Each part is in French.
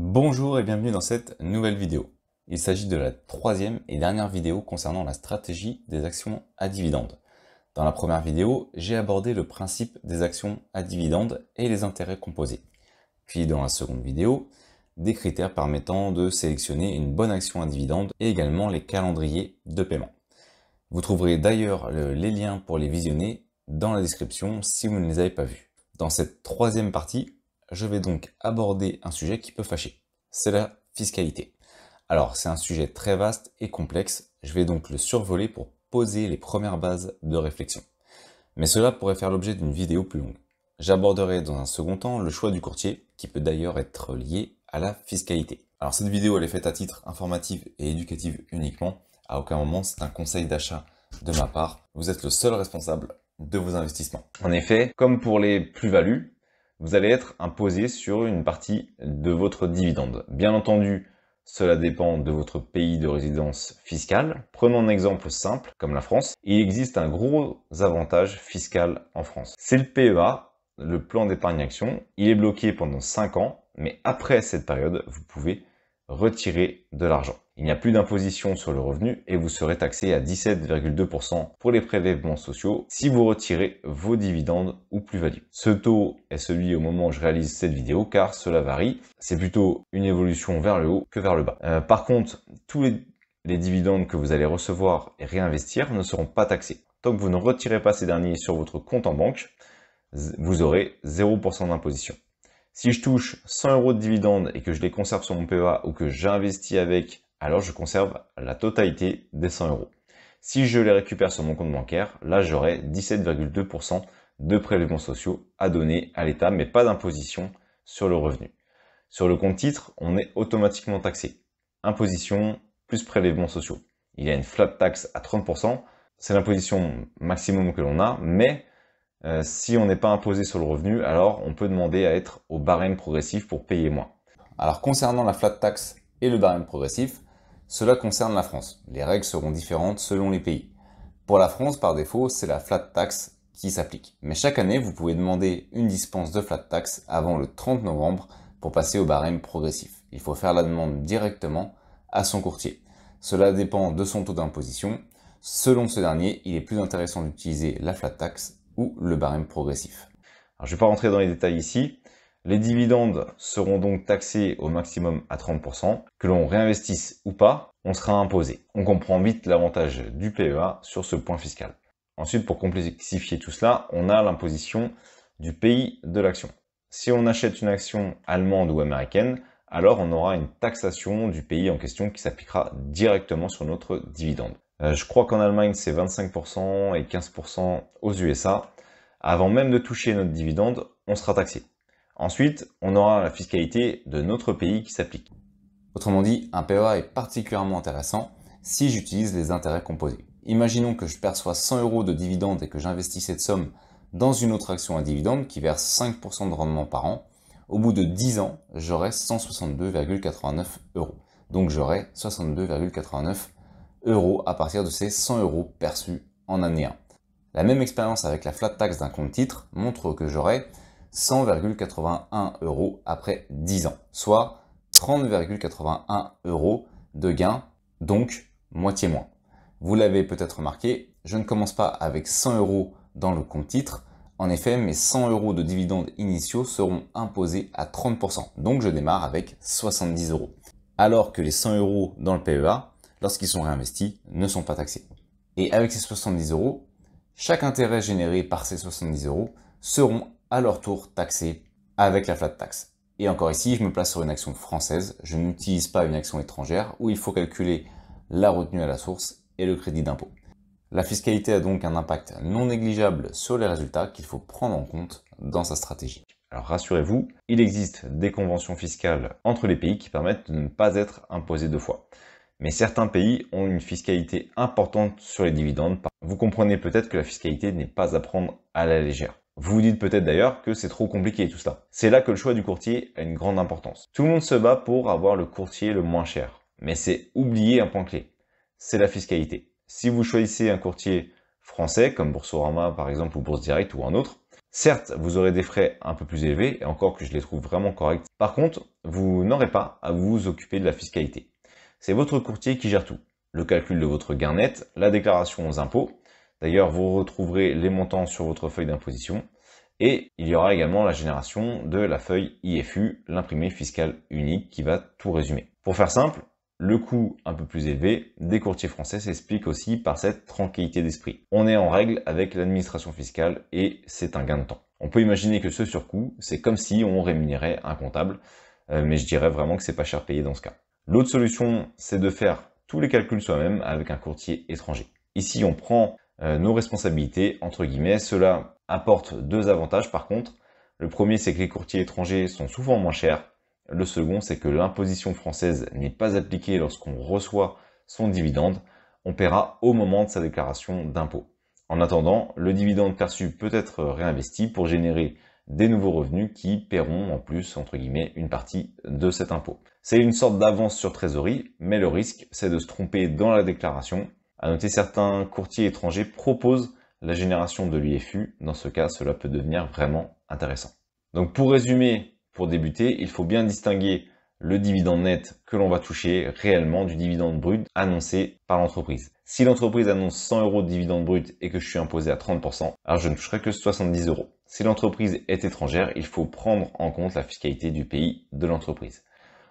Bonjour et bienvenue dans cette nouvelle vidéo. Il s'agit de la troisième et dernière vidéo concernant la stratégie des actions à dividendes. Dans la première vidéo, j'ai abordé le principe des actions à dividendes et les intérêts composés. Puis dans la seconde vidéo, des critères permettant de sélectionner une bonne action à dividendes et également les calendriers de paiement. Vous trouverez d'ailleurs les liens pour les visionner dans la description si vous ne les avez pas vus. Dans cette troisième partie, je vais donc aborder un sujet qui peut fâcher, c'est la fiscalité. Alors c'est un sujet très vaste et complexe, je vais donc le survoler pour poser les premières bases de réflexion. Mais cela pourrait faire l'objet d'une vidéo plus longue. J'aborderai dans un second temps le choix du courtier, qui peut d'ailleurs être lié à la fiscalité. Alors cette vidéo elle est faite à titre informatif et éducatif uniquement, à aucun moment c'est un conseil d'achat de ma part, vous êtes le seul responsable de vos investissements. En effet, comme pour les plus-values, vous allez être imposé sur une partie de votre dividende. Bien entendu, cela dépend de votre pays de résidence fiscale. Prenons un exemple simple comme la France. Il existe un gros avantage fiscal en France. C'est le PEA, le plan d'épargne action. Il est bloqué pendant 5 ans, mais après cette période, vous pouvez retirer de l'argent. Il n'y a plus d'imposition sur le revenu et vous serez taxé à 17,2% pour les prélèvements sociaux si vous retirez vos dividendes ou plus value Ce taux est celui au moment où je réalise cette vidéo car cela varie. C'est plutôt une évolution vers le haut que vers le bas. Euh, par contre, tous les, les dividendes que vous allez recevoir et réinvestir ne seront pas taxés. Tant que vous ne retirez pas ces derniers sur votre compte en banque, vous aurez 0% d'imposition. Si je touche 100 euros de dividendes et que je les conserve sur mon PEA ou que j'investis avec, alors je conserve la totalité des 100 euros. Si je les récupère sur mon compte bancaire, là j'aurai 17,2% de prélèvements sociaux à donner à l'État, mais pas d'imposition sur le revenu. Sur le compte titre, on est automatiquement taxé. Imposition plus prélèvements sociaux. Il y a une flat tax à 30%, c'est l'imposition maximum que l'on a, mais euh, si on n'est pas imposé sur le revenu, alors on peut demander à être au barème progressif pour payer moins. Alors concernant la flat tax et le barème progressif, cela concerne la France. Les règles seront différentes selon les pays. Pour la France, par défaut, c'est la flat tax qui s'applique. Mais chaque année, vous pouvez demander une dispense de flat tax avant le 30 novembre pour passer au barème progressif. Il faut faire la demande directement à son courtier. Cela dépend de son taux d'imposition. Selon ce dernier, il est plus intéressant d'utiliser la flat tax ou le barème progressif. je ne vais pas rentrer dans les détails ici. Les dividendes seront donc taxés au maximum à 30%. Que l'on réinvestisse ou pas, on sera imposé. On comprend vite l'avantage du PEA sur ce point fiscal. Ensuite, pour complexifier tout cela, on a l'imposition du pays de l'action. Si on achète une action allemande ou américaine, alors on aura une taxation du pays en question qui s'appliquera directement sur notre dividende. Euh, je crois qu'en Allemagne, c'est 25% et 15% aux USA. Avant même de toucher notre dividende, on sera taxé. Ensuite, on aura la fiscalité de notre pays qui s'applique. Autrement dit, un PEA est particulièrement intéressant si j'utilise les intérêts composés. Imaginons que je perçois 100 euros de dividende et que j'investis cette somme dans une autre action à dividende qui verse 5% de rendement par an. Au bout de 10 ans, j'aurai 162,89 euros. Donc j'aurai 62,89 à partir de ces 100 euros perçus en année 1. La même expérience avec la flat tax d'un compte titre montre que j'aurai 100,81 euros après 10 ans, soit 30,81 euros de gain, donc moitié moins. Vous l'avez peut-être remarqué, je ne commence pas avec 100 euros dans le compte titre. En effet, mes 100 euros de dividendes initiaux seront imposés à 30%, donc je démarre avec 70 euros. Alors que les 100 euros dans le PEA lorsqu'ils sont réinvestis, ne sont pas taxés. Et avec ces 70 euros, chaque intérêt généré par ces 70 euros seront à leur tour taxés avec la flat tax. Et encore ici, je me place sur une action française, je n'utilise pas une action étrangère où il faut calculer la retenue à la source et le crédit d'impôt. La fiscalité a donc un impact non négligeable sur les résultats qu'il faut prendre en compte dans sa stratégie. Alors rassurez-vous, il existe des conventions fiscales entre les pays qui permettent de ne pas être imposés deux fois mais certains pays ont une fiscalité importante sur les dividendes. Vous comprenez peut-être que la fiscalité n'est pas à prendre à la légère. Vous vous dites peut-être d'ailleurs que c'est trop compliqué tout cela. C'est là que le choix du courtier a une grande importance. Tout le monde se bat pour avoir le courtier le moins cher, mais c'est oublier un point clé, c'est la fiscalité. Si vous choisissez un courtier français comme Boursorama par exemple ou Bourse Direct ou un autre, certes vous aurez des frais un peu plus élevés et encore que je les trouve vraiment corrects. Par contre, vous n'aurez pas à vous occuper de la fiscalité. C'est votre courtier qui gère tout. Le calcul de votre gain net, la déclaration aux impôts. D'ailleurs, vous retrouverez les montants sur votre feuille d'imposition. Et il y aura également la génération de la feuille IFU, l'imprimé fiscal unique, qui va tout résumer. Pour faire simple, le coût un peu plus élevé des courtiers français s'explique aussi par cette tranquillité d'esprit. On est en règle avec l'administration fiscale et c'est un gain de temps. On peut imaginer que ce surcoût, c'est comme si on rémunérait un comptable, euh, mais je dirais vraiment que c'est pas cher payé dans ce cas. L'autre solution, c'est de faire tous les calculs soi-même avec un courtier étranger. Ici, on prend euh, nos responsabilités, entre guillemets. Cela apporte deux avantages par contre. Le premier, c'est que les courtiers étrangers sont souvent moins chers. Le second, c'est que l'imposition française n'est pas appliquée lorsqu'on reçoit son dividende. On paiera au moment de sa déclaration d'impôt. En attendant, le dividende perçu peut être réinvesti pour générer des nouveaux revenus qui paieront en plus, entre guillemets, une partie de cet impôt. C'est une sorte d'avance sur trésorerie, mais le risque, c'est de se tromper dans la déclaration. À noter, certains courtiers étrangers proposent la génération de l'IFU. Dans ce cas, cela peut devenir vraiment intéressant. Donc pour résumer, pour débuter, il faut bien distinguer le dividende net que l'on va toucher réellement du dividende brut annoncé par l'entreprise. Si l'entreprise annonce 100 euros de dividendes brut et que je suis imposé à 30%, alors je ne toucherai que 70 euros. Si l'entreprise est étrangère, il faut prendre en compte la fiscalité du pays de l'entreprise.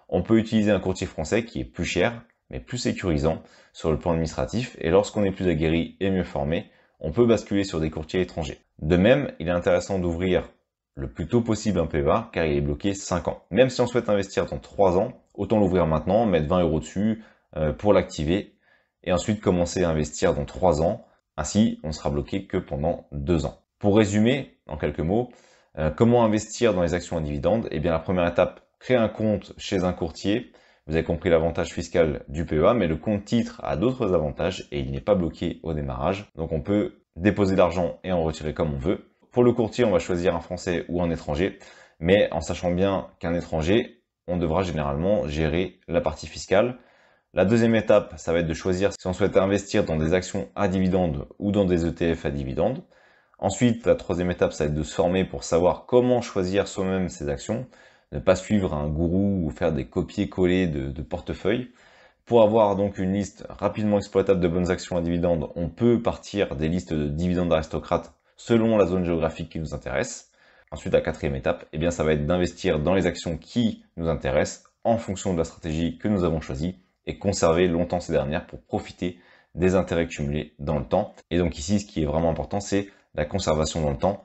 On peut utiliser un courtier français qui est plus cher, mais plus sécurisant sur le plan administratif, et lorsqu'on est plus aguerri et mieux formé, on peut basculer sur des courtiers étrangers. De même, il est intéressant d'ouvrir le plus tôt possible un PEA car il est bloqué 5 ans. Même si on souhaite investir dans 3 ans, autant l'ouvrir maintenant, mettre 20 euros dessus euh, pour l'activer et ensuite commencer à investir dans trois ans. Ainsi, on sera bloqué que pendant deux ans. Pour résumer, en quelques mots, euh, comment investir dans les actions à dividendes Eh bien, la première étape, créer un compte chez un courtier. Vous avez compris l'avantage fiscal du PEA, mais le compte titre a d'autres avantages et il n'est pas bloqué au démarrage. Donc on peut déposer de l'argent et en retirer comme on veut. Pour le courtier, on va choisir un français ou un étranger, mais en sachant bien qu'un étranger, on devra généralement gérer la partie fiscale. La deuxième étape, ça va être de choisir si on souhaite investir dans des actions à dividendes ou dans des ETF à dividendes. Ensuite, la troisième étape, ça va être de se former pour savoir comment choisir soi-même ses actions, ne pas suivre un gourou ou faire des copier-coller de, portefeuilles. portefeuille. Pour avoir donc une liste rapidement exploitable de bonnes actions à dividendes, on peut partir des listes de dividendes d'aristocrates selon la zone géographique qui nous intéresse. Ensuite, la quatrième étape, eh bien, ça va être d'investir dans les actions qui nous intéressent en fonction de la stratégie que nous avons choisie et conserver longtemps ces dernières pour profiter des intérêts cumulés dans le temps. Et donc ici, ce qui est vraiment important, c'est la conservation dans le temps.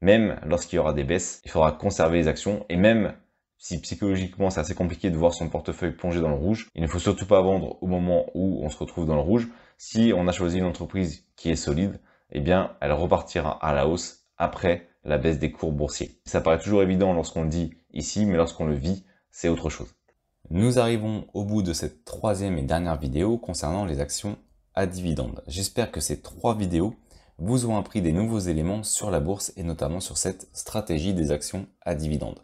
Même lorsqu'il y aura des baisses, il faudra conserver les actions. Et même si psychologiquement c'est assez compliqué de voir son portefeuille plonger dans le rouge, il ne faut surtout pas vendre au moment où on se retrouve dans le rouge. Si on a choisi une entreprise qui est solide, eh bien, elle repartira à la hausse après la baisse des cours boursiers. Ça paraît toujours évident lorsqu'on le dit ici, mais lorsqu'on le vit, c'est autre chose. Nous arrivons au bout de cette troisième et dernière vidéo concernant les actions à dividendes. J'espère que ces trois vidéos vous ont appris des nouveaux éléments sur la bourse et notamment sur cette stratégie des actions à dividendes.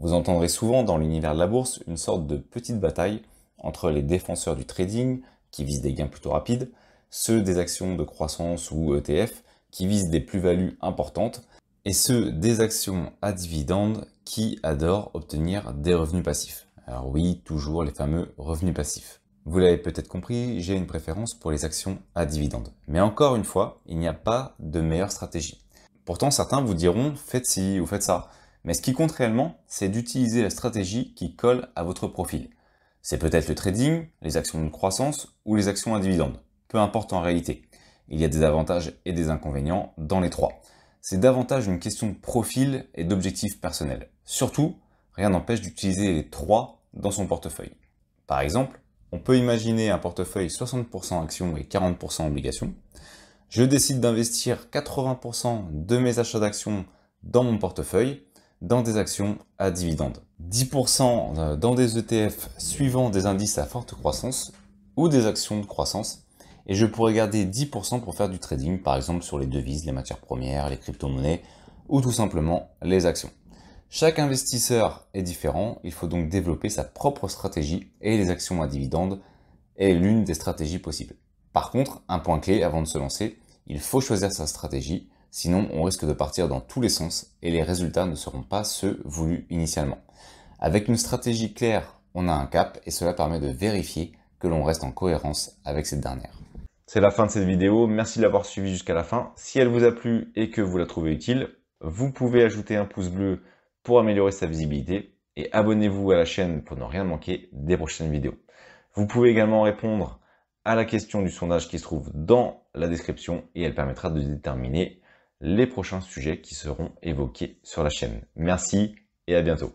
Vous entendrez souvent dans l'univers de la bourse une sorte de petite bataille entre les défenseurs du trading, qui visent des gains plutôt rapides, ceux des actions de croissance ou ETF, qui visent des plus-values importantes, et ceux des actions à dividendes qui adorent obtenir des revenus passifs. Alors oui, toujours les fameux revenus passifs. Vous l'avez peut-être compris, j'ai une préférence pour les actions à dividendes. Mais encore une fois, il n'y a pas de meilleure stratégie. Pourtant, certains vous diront faites ci ou faites ça. Mais ce qui compte réellement, c'est d'utiliser la stratégie qui colle à votre profil. C'est peut-être le trading, les actions de croissance ou les actions à dividendes. Peu importe en réalité. Il y a des avantages et des inconvénients dans les trois. C'est davantage une question de profil et d'objectif personnel. Surtout, rien n'empêche d'utiliser les trois dans son portefeuille. Par exemple, on peut imaginer un portefeuille 60% actions et 40% obligations. Je décide d'investir 80% de mes achats d'actions dans mon portefeuille dans des actions à dividendes, 10% euh, dans des ETF suivant des indices à forte croissance ou des actions de croissance, et je pourrais garder 10% pour faire du trading, par exemple sur les devises, les matières premières, les crypto-monnaies ou tout simplement les actions. Chaque investisseur est différent, il faut donc développer sa propre stratégie et les actions à dividendes est l'une des stratégies possibles. Par contre, un point clé avant de se lancer, il faut choisir sa stratégie, sinon on risque de partir dans tous les sens et les résultats ne seront pas ceux voulus initialement. Avec une stratégie claire, on a un cap et cela permet de vérifier que l'on reste en cohérence avec cette dernière. C'est la fin de cette vidéo, merci de l'avoir suivi jusqu'à la fin. Si elle vous a plu et que vous la trouvez utile, vous pouvez ajouter un pouce bleu pour améliorer sa visibilité et abonnez-vous à la chaîne pour ne rien manquer des prochaines vidéos. Vous pouvez également répondre à la question du sondage qui se trouve dans la description et elle permettra de déterminer les prochains sujets qui seront évoqués sur la chaîne. Merci et à bientôt.